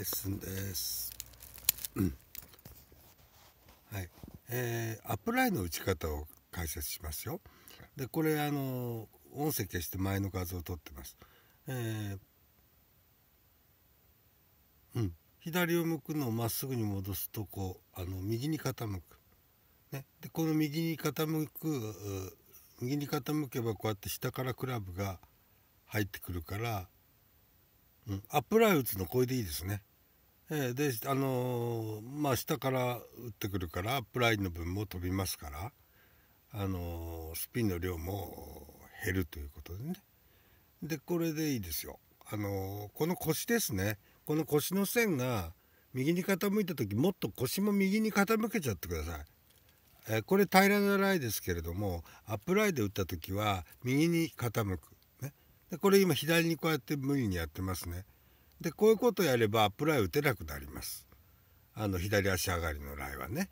レッスンです。うん、はい、えー、アップラインの打ち方を解説しますよ。で、これあの音声消して前の画像を撮ってます。えー、うん、左を向くのをまっすぐに戻すとこうあの右に傾く。ね、でこの右に傾く右に傾けばこうやって下からクラブが入ってくるから、うん、アップライ打つのこれでいいですね。えで、あのー、まあ、下から打ってくるから、アップラインの分も飛びますから、あのー、スピンの量も減るということでね。で、これでいいですよ。あのこの腰ですね。この腰の線が右に傾いた時、もっと腰も右に傾けちゃってください。えー、これ平らなライですけれども、アップライで打った時は右に傾く。ね。で、これ今左にこうやって無理にやってますね。でこういうことやればアップライ打てなくなりますあの左足上がりのライはね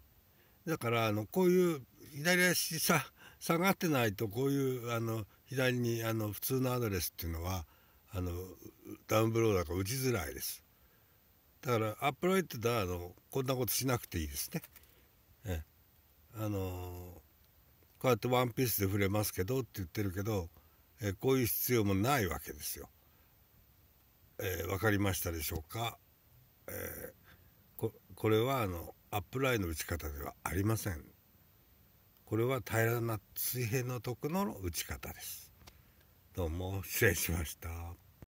だからあのこういう左足さ下がってないとこういうあの左にあの普通のアドレスっていうのはあのダウンブローだから打ちづらいですだからアップライってだあのこんなことしなくていいですねえあのこうやってワンピースで触れますけどって言ってるけどえこういう必要もないわけですよえー、分かりましたでしょうか、えー、ここれはあのアップラインの打ち方ではありませんこれは平らな水平のところの打ち方ですどうも失礼しました